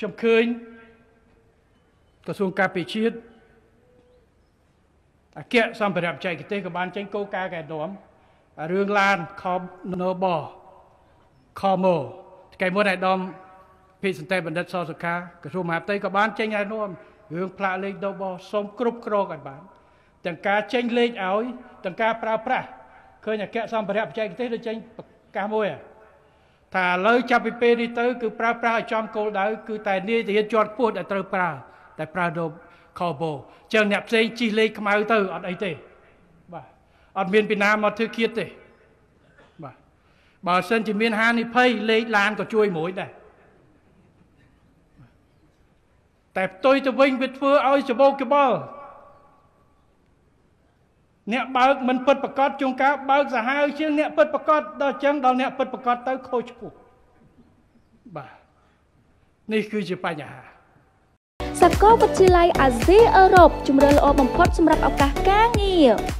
ខ្ញុំឃើញក្រសួងការពារជាតិអគ្គសម្ភារៈបច្ចេកទេសក៏បាន ចេញគោលការណ៍កែនាំរឿងឡានខមណូបខមោថ្ងៃមុនឯកឧត្តមភិសន្តិបណ្ឌិតសសុខាក្រសួងមហាផ្ទៃក៏បាន ចេញឯនាំរឿងផ្លាកលេខដូបសូមគ្រប់គ្រងឲ្យបានទាំងការចេញលេខឲ្យទាំងការប្រើប្រាស់ឃើញអគ្គសម្ភារៈបច្ចេកទេសដូចចេញប្រកាសមួយថាឥឡូវចាប់ពីពេលនេះទៅគឺប្រើប្រាស់ឲ្យចំគោលដៅគឺតែនាយទាហានជាន់ខ្ពស់ដែលត្រូវប្រើតែប្រើដូបខោបូចឹងអ្នកផ្សេងជីកលេខខ្មៅទៅអត់អីទេបាទអត់មានពីណាមកធ្វើគៀតទេបាទបើសិនជាមានហានិភ័យលេខឡានក៏ជួយមួយដែរតែផ្ទុយទៅវិញវាធ្វើឲ្យច្បោកច្បល់អ្នកបើកមិនពិតប្រកបជួនកាលបើកសាហាវជាងអ្នកពិតប្រកបដល់ចឹងដល់អ្នកពិតប្រកបទៅខូចឈ្មោះបាទនេះគឺជាបញ្ហាសាកលវិទ្យាល័យអាស៊ីអឺរ៉ុបជំរឿនល្អបំផុត សម្រាប់ឱកាសការងារ